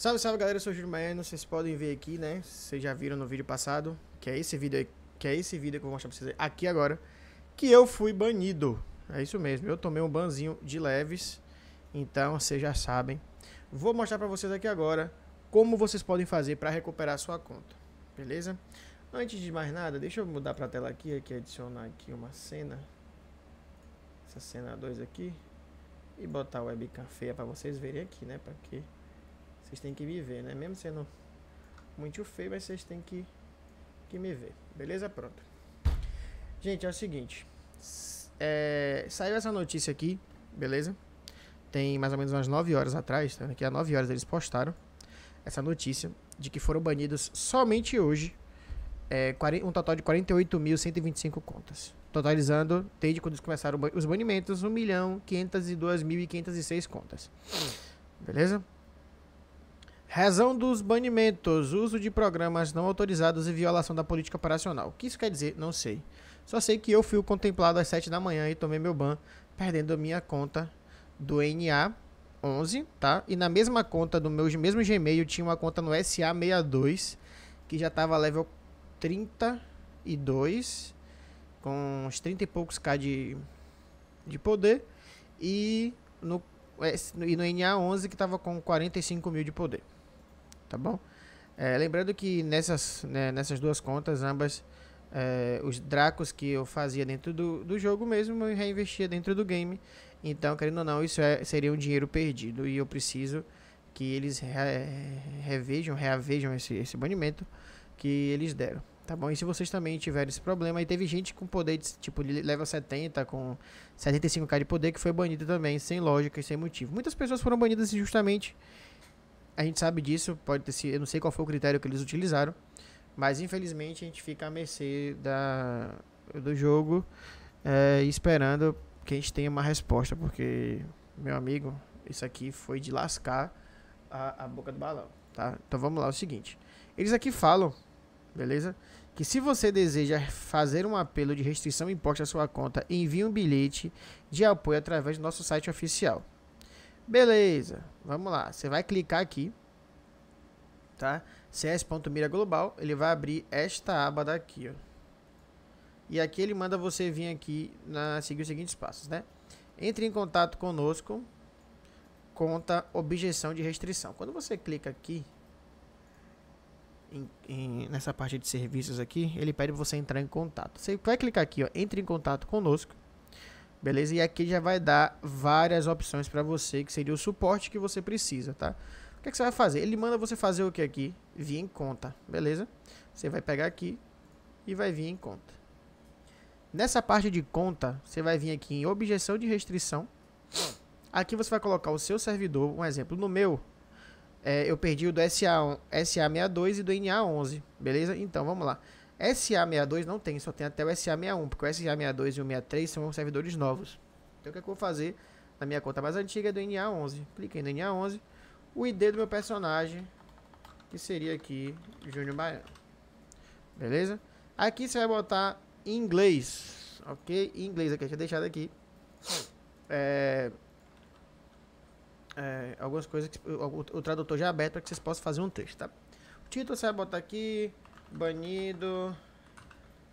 Salve, salve galera, eu sou o Júlio Maiano. vocês podem ver aqui, né, vocês já viram no vídeo passado, que é esse vídeo aí, que é esse vídeo que eu vou mostrar pra vocês aqui agora, que eu fui banido, é isso mesmo, eu tomei um banzinho de leves, então vocês já sabem. Vou mostrar pra vocês aqui agora como vocês podem fazer pra recuperar sua conta, beleza? Antes de mais nada, deixa eu mudar pra tela aqui, aqui adicionar aqui uma cena, essa cena 2 aqui, e botar a webcam feia pra vocês verem aqui, né, pra que... Vocês têm que me ver, né? Mesmo sendo muito feio, mas vocês têm que, que me ver. Beleza? Pronto. Gente, é o seguinte. É, saiu essa notícia aqui, beleza? Tem mais ou menos umas 9 horas atrás, tá? Aqui às 9 horas eles postaram essa notícia de que foram banidos somente hoje é, um total de 48.125 contas. Totalizando, desde quando eles começaram os banimentos, 1.502.506 contas. Beleza? Razão dos banimentos, uso de programas não autorizados e violação da política operacional. O que isso quer dizer? Não sei. Só sei que eu fui contemplado às 7 da manhã e tomei meu ban, perdendo a minha conta do NA11, tá? E na mesma conta do meu mesmo Gmail tinha uma conta no SA62, que já tava level 32, com uns 30 e poucos K de, de poder. E no, e no NA11 que tava com 45 mil de poder tá bom? É, lembrando que nessas, né, nessas duas contas, ambas, é, os dracos que eu fazia dentro do, do jogo mesmo, eu reinvestia dentro do game. Então, querendo ou não, isso é, seria um dinheiro perdido e eu preciso que eles re, revejam, reavejam esse, esse banimento que eles deram. Tá bom? E se vocês também tiverem esse problema, e teve gente com poder de, tipo, level 70, com 75k de poder, que foi banido também, sem lógica e sem motivo. Muitas pessoas foram banidas justamente a gente sabe disso, pode ter sido, eu não sei qual foi o critério que eles utilizaram, mas infelizmente a gente fica à mercê da, do jogo, é, esperando que a gente tenha uma resposta, porque, meu amigo, isso aqui foi de lascar a, a boca do balão, tá? Então vamos lá, é o seguinte. Eles aqui falam, beleza? Que se você deseja fazer um apelo de restrição imposta à sua conta, envie um bilhete de apoio através do nosso site oficial. Beleza, vamos lá. Você vai clicar aqui, tá? CS.mira global, ele vai abrir esta aba daqui, ó. E aqui ele manda você vir aqui na seguir os seguintes passos, né? Entre em contato conosco, conta objeção de restrição. Quando você clica aqui, em, em, nessa parte de serviços aqui, ele pede você entrar em contato. Você vai clicar aqui, ó, entre em contato conosco. Beleza? E aqui já vai dar várias opções para você, que seria o suporte que você precisa, tá? O que, é que você vai fazer? Ele manda você fazer o que aqui? Vir em conta, beleza? Você vai pegar aqui e vai vir em conta. Nessa parte de conta, você vai vir aqui em objeção de restrição. Aqui você vai colocar o seu servidor, um exemplo, no meu, é, eu perdi o do SA, SA62 e do NA11, beleza? Então, vamos lá. SA62 não tem, só tem até o SA61, porque o SA62 e o 63 são servidores novos. Então o que, é que eu vou fazer na minha conta mais antiga é do NA11. Cliquei no NA11, o ID do meu personagem, que seria aqui Júnior Baiano. Beleza? Aqui você vai botar em inglês, ok? Em inglês, aqui, tinha deixado aqui. É, é, algumas coisas que o, o tradutor já é aberto para que vocês possam fazer um texto, tá? O título você vai botar aqui Banido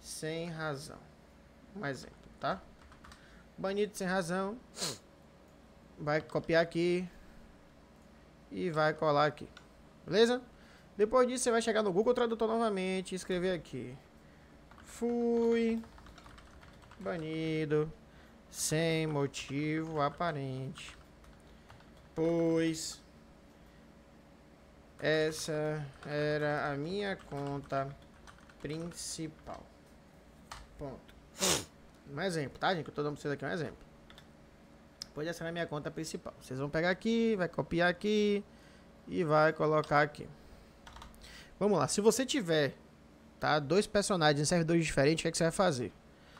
sem razão. Um exemplo, tá? Banido sem razão. Vai copiar aqui. E vai colar aqui. Beleza? Depois disso, você vai chegar no Google Tradutor novamente e escrever aqui. Fui banido sem motivo aparente. Pois essa era a minha conta principal. Ponto. Um exemplo, tá, gente? Que eu tô dando pra vocês aqui um exemplo. Pois essa era a minha conta principal. Vocês vão pegar aqui, vai copiar aqui e vai colocar aqui. Vamos lá. Se você tiver tá, dois personagens em servidores diferentes, o que, é que você vai fazer?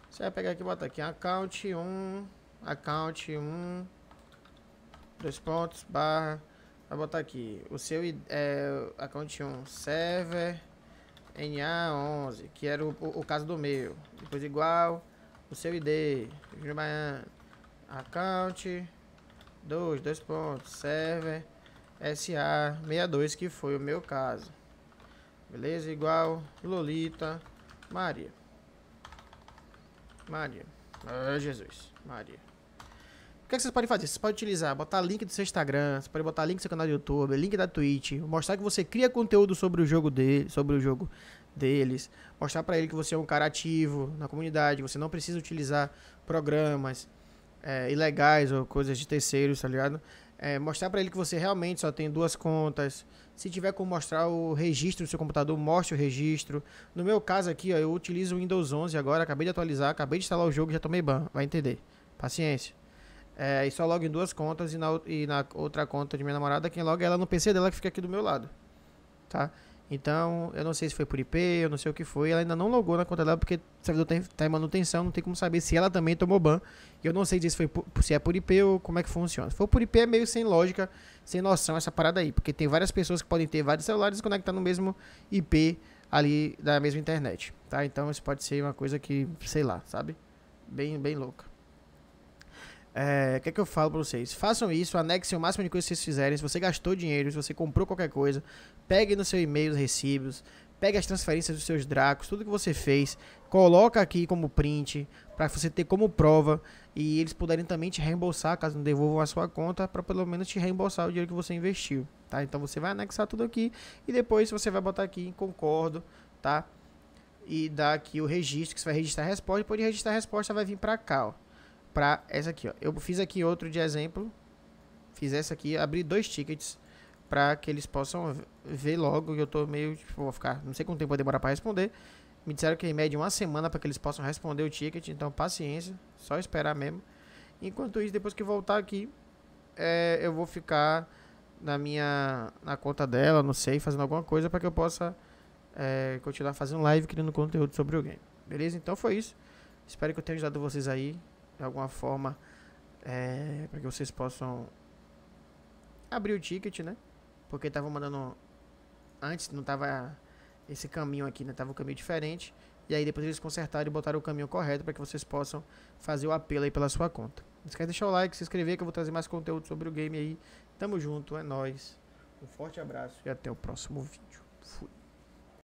Você vai pegar aqui e botar aqui account 1, account 1, dois pontos, barra Vou botar aqui. O seu é, account 1 server NA11, que era o, o, o caso do meu. Depois igual o seu ID. Account 2, 2 pontos, server SA62, que foi o meu caso. Beleza? Igual Lolita Maria. Maria. Ah, Jesus. Maria. O que, é que vocês podem fazer? Você pode utilizar, botar link do seu Instagram, você pode botar link do seu canal do YouTube, link da Twitch, mostrar que você cria conteúdo sobre o jogo dele, sobre o jogo deles, mostrar para ele que você é um cara ativo na comunidade, você não precisa utilizar programas é, ilegais ou coisas de terceiros, tá ligado? É, mostrar para ele que você realmente só tem duas contas. Se tiver como mostrar o registro do seu computador, mostre o registro. No meu caso aqui, ó, eu utilizo o Windows 11 agora, acabei de atualizar, acabei de instalar o jogo, e já tomei ban, vai entender. Paciência. É, e só logo em duas contas e na, e na, outra conta de minha namorada, quem loga é ela no PC dela que fica aqui do meu lado. Tá? Então, eu não sei se foi por IP, eu não sei o que foi. Ela ainda não logou na conta dela porque o servidor tem, tá em manutenção, não tem como saber se ela também tomou ban. E eu não sei se, foi por, se é por IP ou como é que funciona. Se for por IP, é meio sem lógica, sem noção essa parada aí. Porque tem várias pessoas que podem ter vários celulares e conectar no mesmo IP ali da mesma internet. Tá? Então, isso pode ser uma coisa que, sei lá, sabe? Bem, bem louca. É, o que é que eu falo pra vocês? Façam isso, anexem o máximo de coisas que vocês fizerem. Se você gastou dinheiro, se você comprou qualquer coisa, pegue no seu e-mail os recibos, pegue as transferências dos seus dracos, tudo que você fez, coloca aqui como print, para você ter como prova e eles puderem também te reembolsar, caso não devolvam a sua conta, para pelo menos te reembolsar o dinheiro que você investiu, tá? Então você vai anexar tudo aqui e depois você vai botar aqui em concordo, tá? E dar aqui o registro, que você vai registrar a resposta, e depois de registrar a resposta vai vir para cá, ó para essa aqui. Ó. Eu fiz aqui outro de exemplo. Fiz essa aqui, abri dois tickets para que eles possam ver logo. Eu tô meio, tipo, vou ficar, não sei quanto tempo vai demorar para responder. Me disseram que em média uma semana para que eles possam responder o ticket, então paciência, só esperar mesmo. Enquanto isso, depois que voltar aqui, é, eu vou ficar na minha na conta dela, não sei, fazendo alguma coisa para que eu possa é, continuar fazendo live, criando conteúdo sobre o game. Beleza? Então foi isso. Espero que eu tenha ajudado vocês aí de alguma forma é, para que vocês possam abrir o ticket, né? Porque tava mandando antes não tava esse caminho aqui, né? Tava um caminho diferente e aí depois eles consertaram e botaram o caminho correto para que vocês possam fazer o apelo aí pela sua conta. Não esquece de deixar o like, se inscrever que eu vou trazer mais conteúdo sobre o game aí. Tamo junto, é nós. Um forte abraço e até o próximo vídeo. Fui.